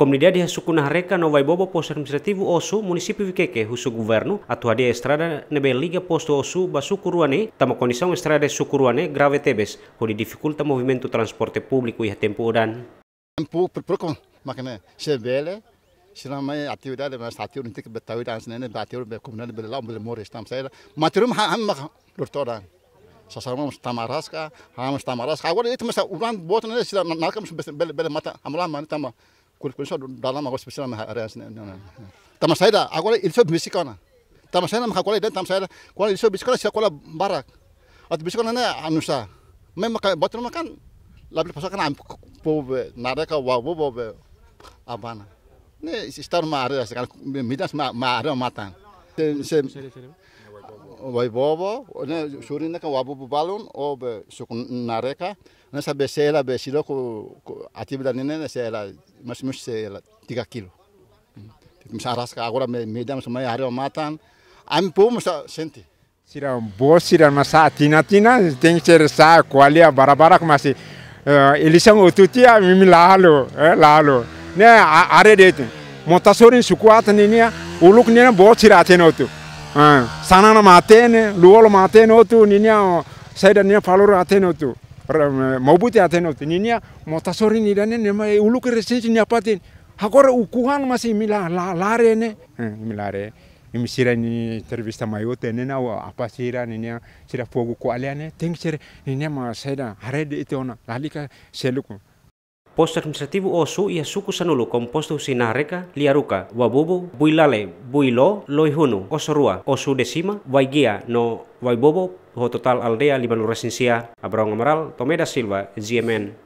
Comunidade de Sucuna Reca não vai posto administrativo Osu, município Viqueque, o governo, atuaria estrada nebe liga posto Osu, Basucuruane, tamo condição estrada Sucuruane grave tebes, onde dificulta movimento transporte público e a tempo uran. Tempo, procon, makne, sebele, sinama atividade mas atiur intik betawida ansnene batiur o comunidade belau bele mores tam saira, maturum ham mak dortoran. sasamamos tamaraska, hamos tamaraska. Agora, isso, mas o uran não é, Se não, não, não, não, não, não, não, não, não, não, não, kulkulso dalam aku spesial mah area sini tamas saya dah aku itu bisik kana tamas saya mah aku dah tamas saya aku ilso bisik kana sekolah barak atau bisik kana anusa memang kayak botol makan label pasakan ampu nareka wabu bobe abana ne istar ma area sekarang midas ma ma area matan se waibobo ne suri ne ka wabubu balun ou be sukun nareka ne sa be sela be silo ko atibla nene ne sela mas mus ela, 3 kilo misaras mm. ka agora me me medam semai hari matan am pum sa senti Siram bos, siram masa tina tina, tem que ser sa qualia barabara como assim. Eh, Eles são o tutia mimi lalo, eh, lalo. Né, arredete. Montassorin sukuat nenia, uluk nenia bos siratenoto. sanana matene luolo matene otu ninia saida ninia faloro atene otu maubuti atene otu ninia motasori nidane nema uluke resensi ni apaten hakore ukuhan masi mila la, lare ne milare imi sira ni tervista mayote nena wa apa sira ninia sira fogu ko aliane teng sira ninia ma saida harede ite ona lalika seluku posto administrativo o su ia suku sanulu komposto sinareka liaruka wabubu builale builo loihunu osorua osu desima waigia no waibobo ho total aldea lima lurasincia abraham amaral tomeda silva gmn